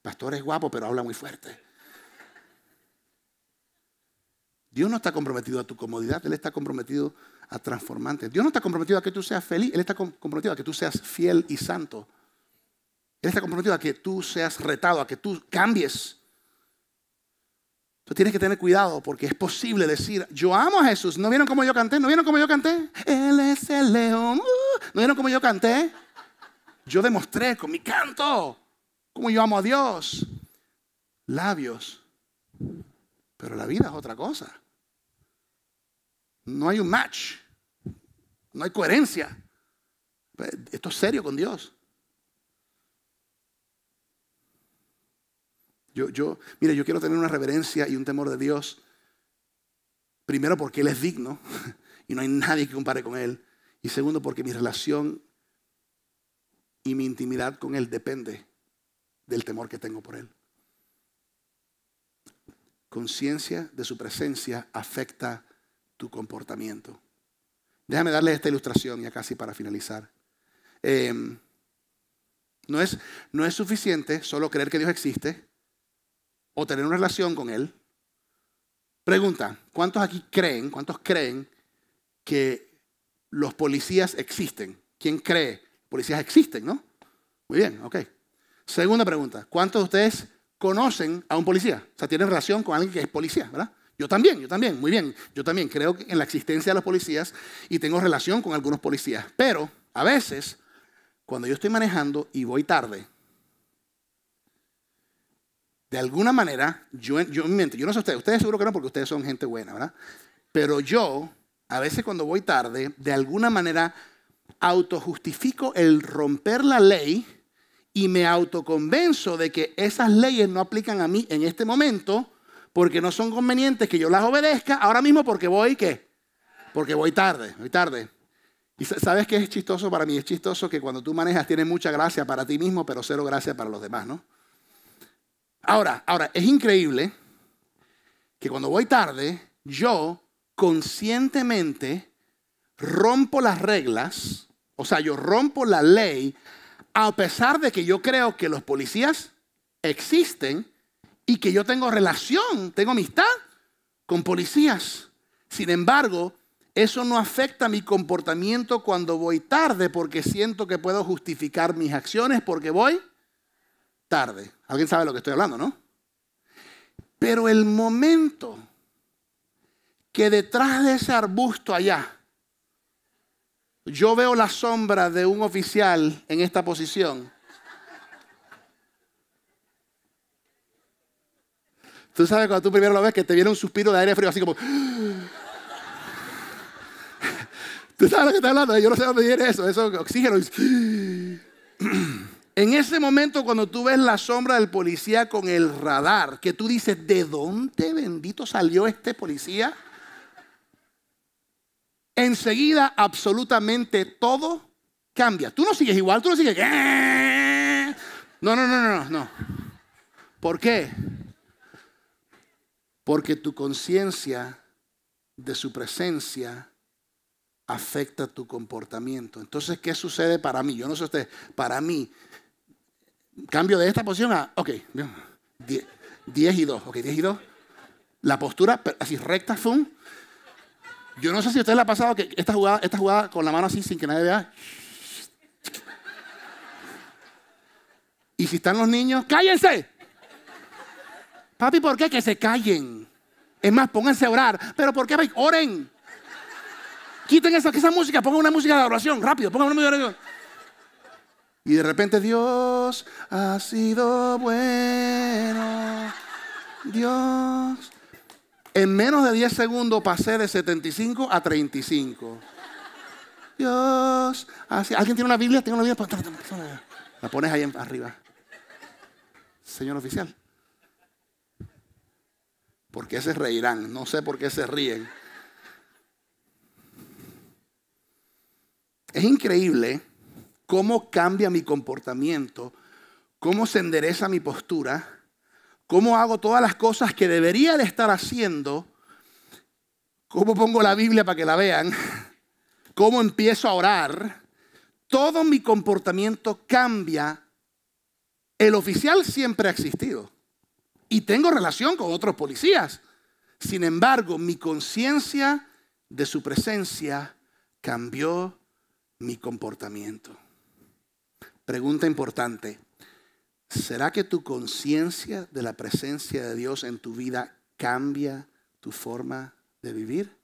Pastor es guapo, pero habla muy fuerte. Dios no está comprometido a tu comodidad, Él está comprometido a transformarte Dios no está comprometido a que tú seas feliz, Él está comprometido a que tú seas fiel y santo. Él está comprometido a que tú seas retado, a que tú cambies. Tú tienes que tener cuidado porque es posible decir, yo amo a Jesús. ¿No vieron cómo yo canté? ¿No vieron cómo yo canté? Él es el león. Uh, ¿No vieron cómo yo canté? Yo demostré con mi canto cómo yo amo a Dios. Labios. Pero la vida es otra cosa. No hay un match. No hay coherencia. Esto es serio con Dios. Yo, yo, mire, yo quiero tener una reverencia y un temor de Dios. Primero porque Él es digno y no hay nadie que compare con Él. Y segundo porque mi relación y mi intimidad con Él depende del temor que tengo por Él. Conciencia de su presencia afecta tu comportamiento. Déjame darle esta ilustración ya casi para finalizar. Em, no, es, no es suficiente solo creer que Dios existe o tener una relación con Él. Pregunta, ¿cuántos aquí creen, cuántos creen que los policías existen? ¿Quién cree policías existen, ¿no? Muy bien, ok. Segunda pregunta, ¿cuántos de ustedes conocen a un policía? O sea, tienen relación con alguien que es policía, ¿verdad? Yo también, yo también, muy bien. Yo también creo en la existencia de los policías y tengo relación con algunos policías. Pero a veces, cuando yo estoy manejando y voy tarde, de alguna manera, yo, yo yo no sé ustedes, ustedes seguro que no porque ustedes son gente buena, ¿verdad? Pero yo, a veces cuando voy tarde, de alguna manera autojustifico el romper la ley y me autoconvenzo de que esas leyes no aplican a mí en este momento porque no son convenientes que yo las obedezca ahora mismo porque voy, ¿qué? Porque voy tarde, voy tarde. ¿Y sabes qué es chistoso para mí? Es chistoso que cuando tú manejas tienes mucha gracia para ti mismo, pero cero gracia para los demás, ¿no? Ahora, ahora, es increíble que cuando voy tarde, yo conscientemente rompo las reglas, o sea, yo rompo la ley, a pesar de que yo creo que los policías existen y que yo tengo relación, tengo amistad con policías. Sin embargo, eso no afecta mi comportamiento cuando voy tarde porque siento que puedo justificar mis acciones porque voy tarde. Alguien sabe lo que estoy hablando, ¿no? Pero el momento que detrás de ese arbusto allá yo veo la sombra de un oficial en esta posición. Tú sabes cuando tú primero lo ves que te viene un suspiro de aire frío así como... ¿Tú sabes lo que está hablando? Yo no sé dónde viene eso, eso oxígeno. En ese momento cuando tú ves la sombra del policía con el radar, que tú dices, ¿de dónde bendito salió este policía? enseguida absolutamente todo cambia. Tú no sigues igual, tú no sigues... Eh". No, no, no, no, no. ¿Por qué? Porque tu conciencia de su presencia afecta tu comportamiento. Entonces, ¿qué sucede para mí? Yo no sé usted, para mí, cambio de esta posición a, ok, 10 y 2, ok, 10 y 2. La postura así recta, un, yo no sé si a usted le ha pasado que esta jugada, esta jugada con la mano así sin que nadie vea. Y si están los niños, cállense. Papi, ¿por qué? Que se callen. Es más, pónganse a orar. Pero ¿por qué? Oren. Quiten esa, esa música, pongan una música de oración, rápido, pongan una música de oración. Y de repente Dios ha sido bueno. Dios en menos de 10 segundos pasé de 75 a 35. Dios. ¿Alguien tiene una Biblia? Tengo una Biblia. La pones ahí arriba. Señor oficial. ¿Por qué se reirán? No sé por qué se ríen. Es increíble cómo cambia mi comportamiento, cómo se endereza mi postura cómo hago todas las cosas que debería de estar haciendo, cómo pongo la Biblia para que la vean, cómo empiezo a orar, todo mi comportamiento cambia. El oficial siempre ha existido y tengo relación con otros policías. Sin embargo, mi conciencia de su presencia cambió mi comportamiento. Pregunta importante, ¿Será que tu conciencia de la presencia de Dios en tu vida cambia tu forma de vivir?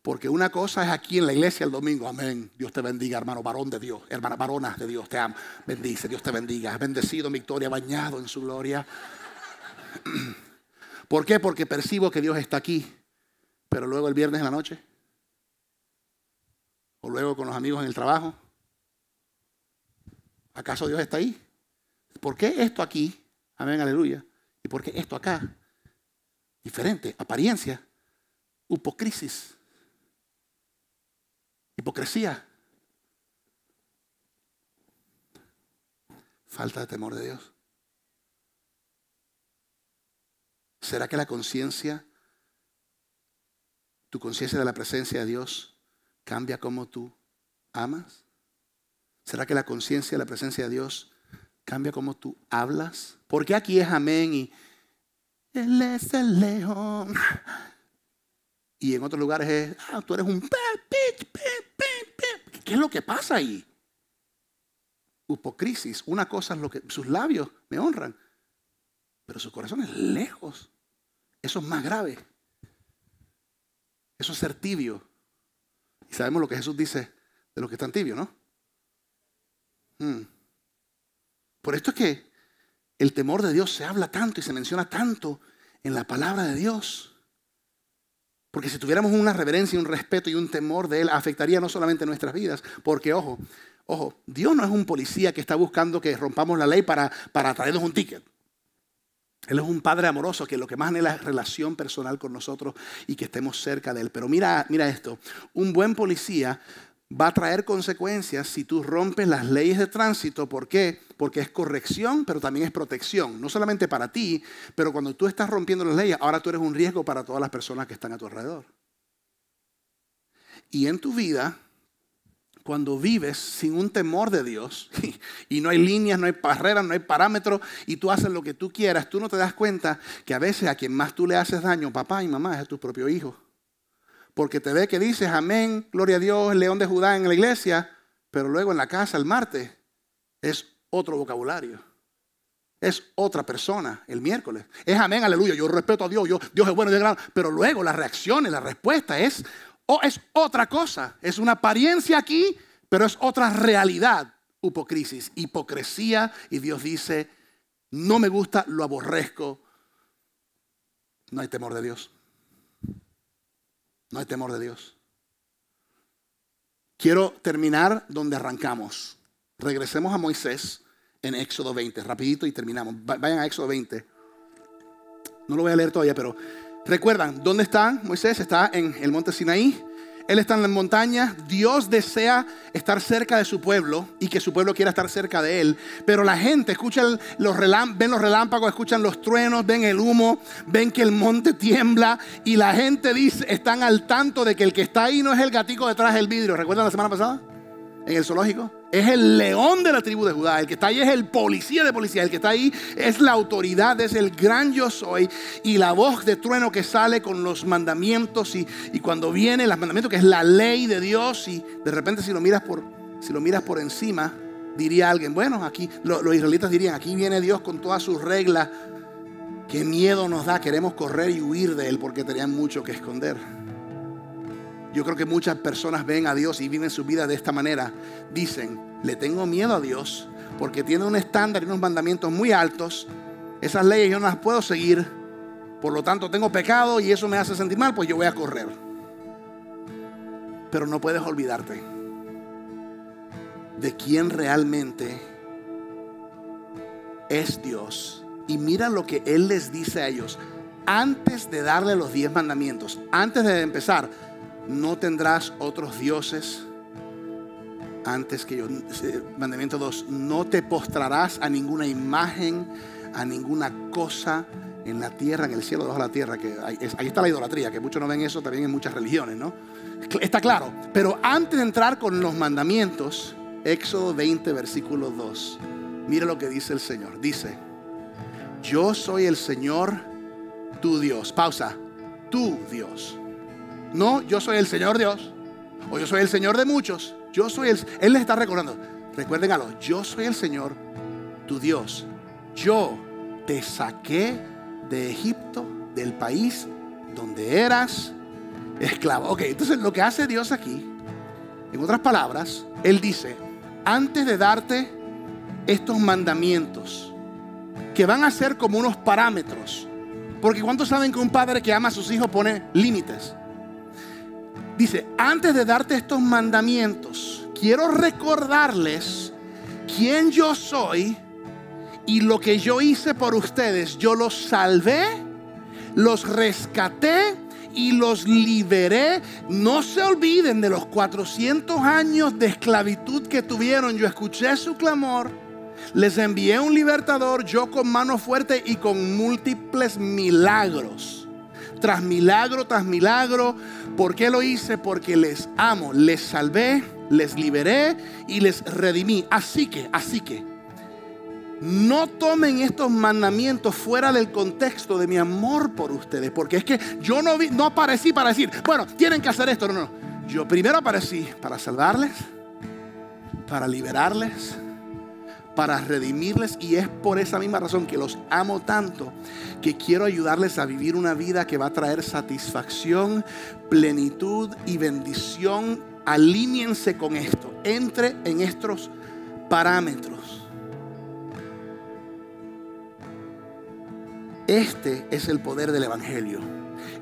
Porque una cosa es aquí en la iglesia el domingo, amén. Dios te bendiga, hermano varón de Dios, hermana varona de Dios, te amo. Bendice, Dios te bendiga. Bendecido victoria, bañado en su gloria. ¿Por qué? Porque percibo que Dios está aquí. Pero luego el viernes en la noche, o luego con los amigos en el trabajo, ¿acaso Dios está ahí? ¿por qué esto aquí? Amén, aleluya. ¿Y por qué esto acá? Diferente, apariencia, hipocrisis, hipocresía, falta de temor de Dios. ¿Será que la conciencia, tu conciencia de la presencia de Dios, cambia como tú amas? ¿Será que la conciencia de la presencia de Dios Cambia cómo tú hablas. Porque aquí es amén y Él es el león. Y en otros lugares es, ah, tú eres un ¿Qué es lo que pasa ahí? Hipocrisis. Una cosa es lo que sus labios me honran, pero su corazón es lejos. Eso es más grave. Eso es ser tibio. Y sabemos lo que Jesús dice de los que están tibios, ¿no? Hmm. Por esto es que el temor de Dios se habla tanto y se menciona tanto en la palabra de Dios. Porque si tuviéramos una reverencia, y un respeto y un temor de Él, afectaría no solamente nuestras vidas, porque ojo, ojo, Dios no es un policía que está buscando que rompamos la ley para, para traernos un ticket. Él es un padre amoroso que lo que más anhela es relación personal con nosotros y que estemos cerca de Él. Pero mira, mira esto, un buen policía va a traer consecuencias si tú rompes las leyes de tránsito. ¿Por qué? Porque es corrección, pero también es protección. No solamente para ti, pero cuando tú estás rompiendo las leyes, ahora tú eres un riesgo para todas las personas que están a tu alrededor. Y en tu vida, cuando vives sin un temor de Dios, y no hay líneas, no hay barreras, no hay parámetros, y tú haces lo que tú quieras, tú no te das cuenta que a veces a quien más tú le haces daño, papá y mamá, es a tu propio hijo porque te ve que dices amén, gloria a Dios, león de Judá en la iglesia, pero luego en la casa el martes es otro vocabulario. Es otra persona el miércoles. Es amén, aleluya. Yo respeto a Dios, yo, Dios es bueno, Dios es grande. Pero luego las reacciones, la respuesta es, o oh, es otra cosa. Es una apariencia aquí, pero es otra realidad. Hipocrisis, hipocresía. Y Dios dice, no me gusta, lo aborrezco. No hay temor de Dios. No hay temor de Dios. Quiero terminar donde arrancamos. Regresemos a Moisés en Éxodo 20, rapidito y terminamos. Vayan a Éxodo 20. No lo voy a leer todavía, pero recuerdan, ¿dónde está Moisés? Está en el monte Sinaí. Él está en las montañas, Dios desea estar cerca de su pueblo y que su pueblo quiera estar cerca de Él. Pero la gente escucha los los relámpagos, escuchan los truenos, ven el humo, ven que el monte tiembla y la gente dice, están al tanto de que el que está ahí no es el gatico detrás del vidrio. ¿Recuerdan la semana pasada? en el zoológico. Es el león de la tribu de Judá. El que está ahí es el policía de policía. El que está ahí es la autoridad, es el gran yo soy. Y la voz de trueno que sale con los mandamientos. Y, cuando viene los mandamientos, que es la ley de Dios. Y de repente si lo miras por, si lo miras por encima, diría alguien, bueno, aquí los israelitas dirían, aquí viene Dios con todas sus reglas. Qué miedo nos da, queremos correr y huir de él porque tenían mucho que esconder. Yo creo que muchas personas ven a Dios y viven su vida de esta manera. Dicen, le tengo miedo a Dios porque tiene un estándar y unos mandamientos muy altos. Esas leyes yo no las puedo seguir. Por lo tanto, tengo pecado y eso me hace sentir mal, pues yo voy a correr. Pero no puedes olvidarte de quién realmente es Dios. Y mira lo que Él les dice a ellos. Antes de darle los diez mandamientos, antes de empezar, no tendrás otros dioses antes que yo. Mandamiento 2, no te postrarás a ninguna imagen, a ninguna cosa en la tierra, en el cielo, debajo de la tierra. Que ahí está la idolatría, que muchos no ven eso también en muchas religiones, ¿no? Está claro. Pero antes de entrar con los mandamientos, Éxodo 20, versículo 2, mira lo que dice el Señor. Dice, yo soy el Señor, tu Dios. Pausa, tu Dios no, yo soy el Señor Dios. O yo soy el Señor de muchos. Yo soy el... Él les está recordando. Recuérdenlo. Yo soy el Señor, tu Dios. Yo te saqué de Egipto, del país donde eras esclavo. Ok, entonces lo que hace Dios aquí, en otras palabras, Él dice, antes de darte estos mandamientos, que van a ser como unos parámetros, porque ¿cuántos saben que un padre que ama a sus hijos pone límites? dice, antes de darte estos mandamientos, quiero recordarles quién yo soy y lo que yo hice por ustedes. Yo los salvé, los rescaté y los liberé. No se olviden de los 400 años de esclavitud que tuvieron. Yo escuché su clamor. Les envié un libertador, yo con mano fuerte y con múltiples milagros. Tras milagro, tras milagro, ¿Por qué lo hice? Porque les amo, les salvé, les liberé y les redimí. Así que, así que, no tomen estos mandamientos fuera del contexto de mi amor por ustedes, porque es que yo no, vi, no aparecí para decir, bueno, tienen que hacer esto, no, no. Yo primero aparecí para salvarles, para liberarles, para redimirles y es por esa misma razón que los amo tanto que quiero ayudarles a vivir una vida que va a traer satisfacción, plenitud y bendición. Alíñense con esto, entre en estos parámetros. Este es el poder del Evangelio.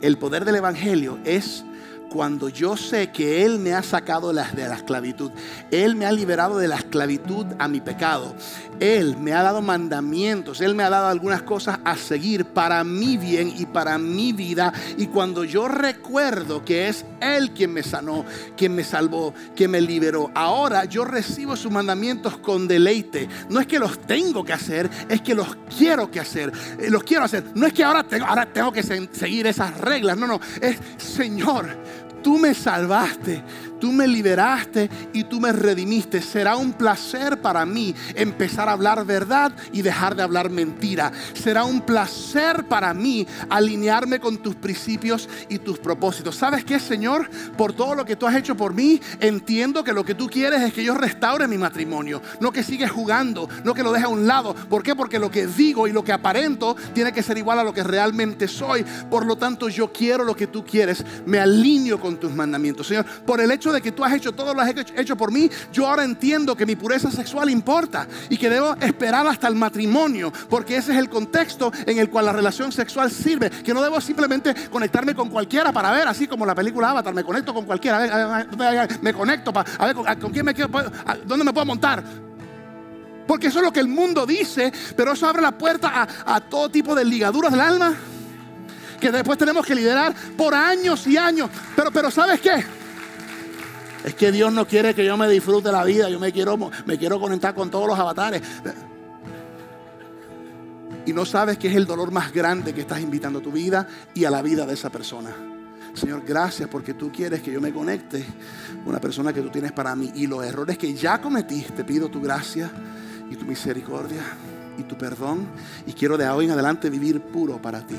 El poder del Evangelio es cuando yo sé que Él me ha sacado de la esclavitud, Él me ha liberado de la esclavitud a mi pecado, Él me ha dado mandamientos, Él me ha dado algunas cosas a seguir para mi bien y para mi vida, y cuando yo recuerdo que es Él quien me sanó, quien me salvó, quien me liberó, ahora yo recibo sus mandamientos con deleite. No es que los tengo que hacer, es que los quiero que hacer, eh, los quiero hacer. No es que ahora tengo, ahora tengo que seguir esas reglas, no, no, es Señor tú me salvaste, tú me liberaste y tú me redimiste. Será un placer para mí empezar a hablar verdad y dejar de hablar mentira. Será un placer para mí alinearme con tus principios y tus propósitos. ¿Sabes qué, Señor? Por todo lo que tú has hecho por mí, entiendo que lo que tú quieres es que yo restaure mi matrimonio, no que siga jugando, no que lo deje a un lado. ¿Por qué? Porque lo que digo y lo que aparento tiene que ser igual a lo que realmente soy. Por lo tanto, yo quiero lo que tú quieres. Me alineo con tus mandamientos, Señor. Por el hecho de que tú has hecho todo lo has hecho por mí, yo ahora entiendo que mi pureza sexual importa y que debo esperar hasta el matrimonio, porque ese es el contexto en el cual la relación sexual sirve, que no debo simplemente conectarme con cualquiera para ver, así como la película Avatar, me conecto con cualquiera, me conecto para ver con, quién me quiero, dónde me puedo montar. Porque eso es lo que el mundo dice, pero eso abre la puerta a todo tipo de ligaduras del alma que después tenemos que liderar por años y años. Pero, pero ¿sabes qué? Es que Dios no quiere que yo me disfrute la vida, yo me quiero, me quiero conectar con todos los avatares. Y no sabes que es el dolor más grande que estás invitando a tu vida y a la vida de esa persona. Señor, gracias porque tú quieres que yo me conecte con una persona que tú tienes para mí. Y los errores que ya cometí, te pido tu gracia y tu misericordia y tu perdón. Y quiero de hoy en adelante vivir puro para ti.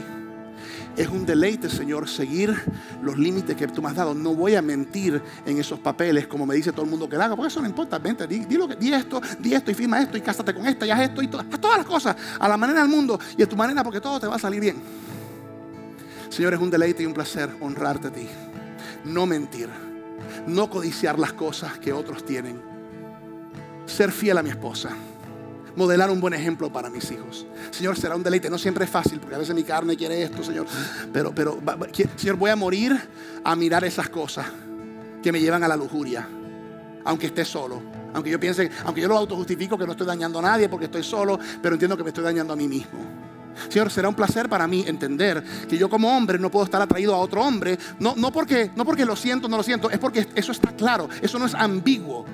Es un deleite, Señor, seguir los límites que tú me has dado. No voy a mentir en esos papeles, como me dice todo el mundo que haga, porque eso no importa. Vente, di, di esto, di esto y firma esto y cásate con esta y haz esto y haz todas las cosas a la manera del mundo y a tu manera, porque todo te va a salir bien. Señor, es un deleite y un placer honrarte a ti. No mentir, no codiciar las cosas que otros tienen. Ser fiel a mi esposa modelar un buen ejemplo para mis hijos. Señor, será un deleite. No siempre es fácil, porque a veces mi carne quiere esto, Señor. Pero, pero, Señor, voy a morir a mirar esas cosas que me llevan a la lujuria, aunque esté solo. Aunque yo piense, aunque yo lo autojustifico que no estoy dañando a nadie porque estoy solo, pero entiendo que me estoy dañando a mí mismo. Señor, será un placer para mí entender que yo como hombre no puedo estar atraído a otro hombre, no, no, porque, no porque lo siento, no lo siento, es porque eso está claro, eso no es ambiguo.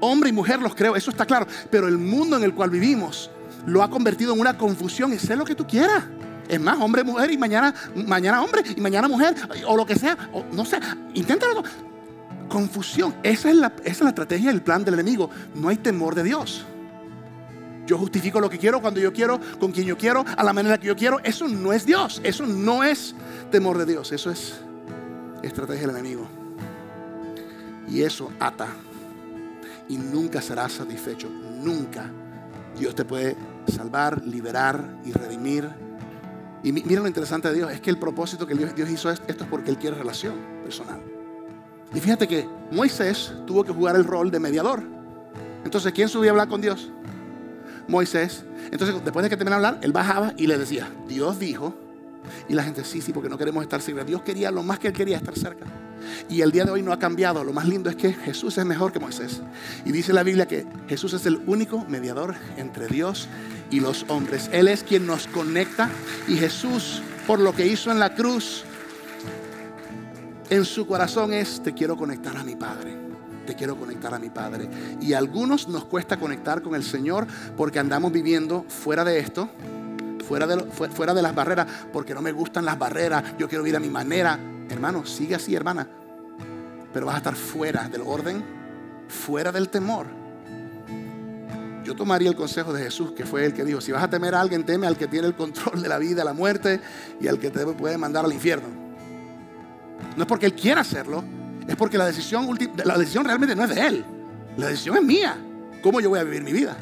Hombre y mujer los creo, eso está claro. Pero el mundo en el cual vivimos lo ha convertido en una confusión y sé lo que tú quieras. Es más, hombre, mujer y mañana, mañana hombre y mañana mujer o lo que sea. no sé, inténtalo. Confusión. Esa es, la, esa es la estrategia del plan del enemigo. No hay temor de Dios. Yo justifico lo que quiero, cuando yo quiero, con quien yo quiero, a la manera que yo quiero. Eso no es Dios. Eso no es temor de Dios. Eso es estrategia del enemigo. Y eso ata y nunca serás satisfecho. Nunca. Dios te puede salvar, liberar y redimir. Y mira lo interesante de Dios, es que el propósito que Dios, hizo esto es porque Él quiere relación personal. Y fíjate que Moisés tuvo que jugar el rol de mediador. Entonces, ¿quién subía a hablar con Dios? Moisés. Entonces, después de que terminó de hablar, él bajaba y le decía, Dios dijo. Y la gente, sí, sí, porque no queremos estar cerca. Dios quería, lo más que él quería, estar cerca. Y el día de hoy no ha cambiado. Lo más lindo es que Jesús es mejor que Moisés. Y dice la Biblia que Jesús es el único mediador entre Dios y los hombres. Él es quien nos conecta. Y Jesús, por lo que hizo en la cruz, en su corazón es, te quiero conectar a mi Padre te quiero conectar a mi Padre. Y a algunos nos cuesta conectar con el Señor porque andamos viviendo fuera de esto, fuera de, fuera de las barreras, porque no me gustan las barreras, yo quiero vivir a mi manera. Hermano, sigue así, hermana. Pero vas a estar fuera del orden, fuera del temor. Yo tomaría el consejo de Jesús, que fue el que dijo, si vas a temer a alguien, teme al que tiene el control de la vida, la muerte y al que te puede mandar al infierno. No es porque Él quiera hacerlo, es porque la decisión, la decisión realmente no es de Él. La decisión es mía. ¿Cómo yo voy a vivir mi vida?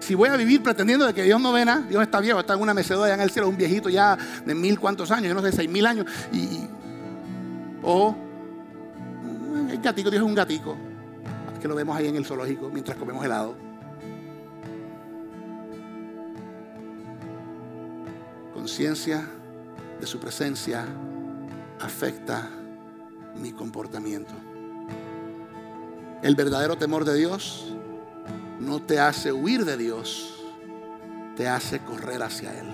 Si voy a vivir pretendiendo de que Dios no ve nada, Dios está viejo, está en una mecedora allá en el cielo, un viejito ya de mil cuantos años, yo no sé, seis mil años, y, o el gatico, Dios es un gatico, que lo vemos ahí en el zoológico mientras comemos helado. Conciencia de su presencia afecta mi comportamiento. El verdadero temor de Dios no te hace huir de Dios, te hace correr hacia Él.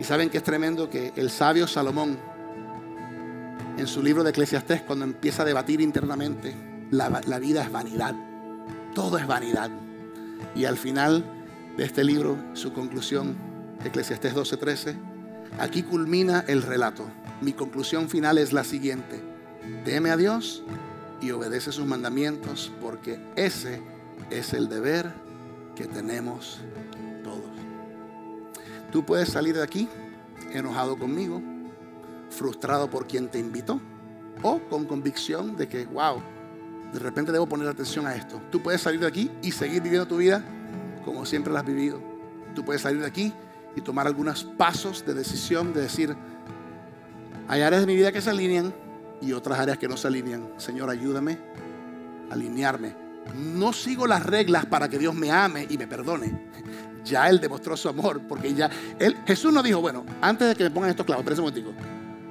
Y saben que es tremendo que el sabio Salomón, en su libro de Eclesiastés cuando empieza a debatir internamente, la, vida es vanidad, todo es vanidad. Y al final de este libro, su conclusión, Eclesiastés 12:13, aquí culmina el relato. Mi conclusión final es la siguiente, teme a Dios y obedece sus mandamientos porque ese es el deber que tenemos todos. Tú puedes salir de aquí enojado conmigo, frustrado por quien te invitó o con convicción de que, wow, de repente debo poner atención a esto. Tú puedes salir de aquí y seguir viviendo tu vida como siempre la has vivido. Tú puedes salir de aquí y tomar algunos pasos de decisión de decir, hay áreas de mi vida que se alinean y otras áreas que no se alinean. Señor, ayúdame a alinearme. No sigo las reglas para que Dios me ame y me perdone. Ya Él demostró su amor, porque ya Él, Jesús no dijo, bueno, antes de que me pongan estos clavos, espera un momentico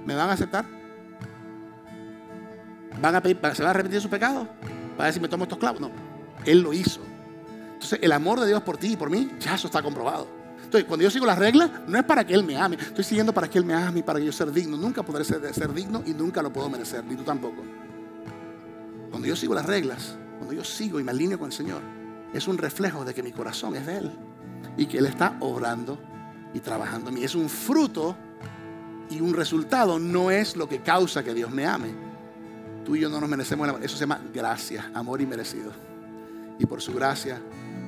¿Me van a aceptar? ¿Van a pedir, ¿Se van a arrepentir de su pecado? ¿Para decir, me tomo estos clavos? No, Él lo hizo. Entonces, el amor de Dios por ti y por mí, ya eso está comprobado. Entonces, cuando yo sigo las reglas, no es para que Él me ame. Estoy siguiendo para que Él me ame y para que yo sea digno. Nunca podré ser, ser digno y nunca lo puedo merecer, ni tú tampoco. Cuando yo sigo las reglas, cuando yo sigo y me alineo con el Señor, es un reflejo de que mi corazón es de Él y que Él está obrando y trabajando en mí. Es un fruto y un resultado no es lo que causa que Dios me ame. Tú y yo no nos merecemos el amor. Eso se llama gracia, amor inmerecido. Y por su gracia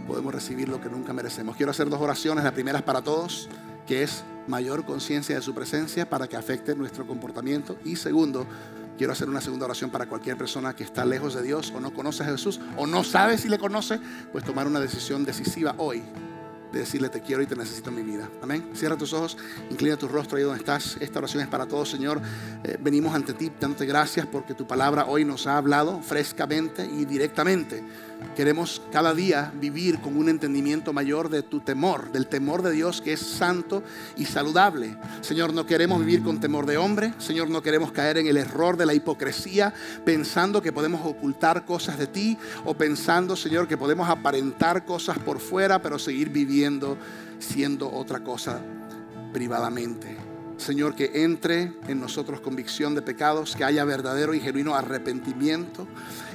podemos recibir lo que nunca merecemos. Quiero hacer dos oraciones. La primera es para todos, que es mayor conciencia de su presencia para que afecte nuestro comportamiento. Y segundo, quiero hacer una segunda oración para cualquier persona que está lejos de Dios o no conoce a Jesús o no sabe si le conoce, pues tomar una decisión decisiva hoy de decirle te quiero y te necesito en mi vida. Amén. Cierra tus ojos, inclina tu rostro ahí donde estás. Esta oración es para todos, Señor. Eh, venimos ante ti dándote gracias porque tu palabra hoy nos ha hablado frescamente y directamente Queremos cada día vivir con un entendimiento mayor de tu temor, del temor de Dios que es santo y saludable. Señor, no queremos vivir con temor de hombre. Señor, no queremos caer en el error de la hipocresía pensando que podemos ocultar cosas de ti o pensando, Señor, que podemos aparentar cosas por fuera, pero seguir viviendo siendo otra cosa privadamente. Señor, que entre en nosotros convicción de pecados, que haya verdadero y genuino arrepentimiento.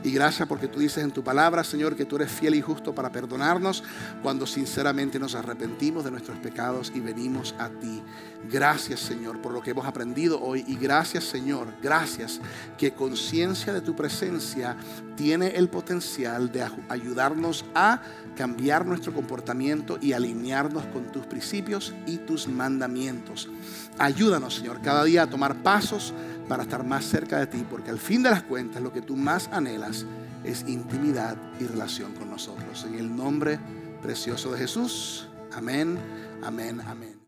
Y gracias porque tú dices en tu palabra, Señor, que tú eres fiel y justo para perdonarnos cuando sinceramente nos arrepentimos de nuestros pecados y venimos a ti. Gracias, Señor, por lo que hemos aprendido hoy. Y gracias, Señor, gracias que conciencia de tu presencia tiene el potencial de ayudarnos a cambiar nuestro comportamiento y alinearnos con tus principios y tus mandamientos. Ayúdanos, Señor, cada día a tomar pasos para estar más cerca de ti, porque al fin de las cuentas lo que tú más anhelas es intimidad y relación con nosotros. En el nombre precioso de Jesús. Amén, amén, amén.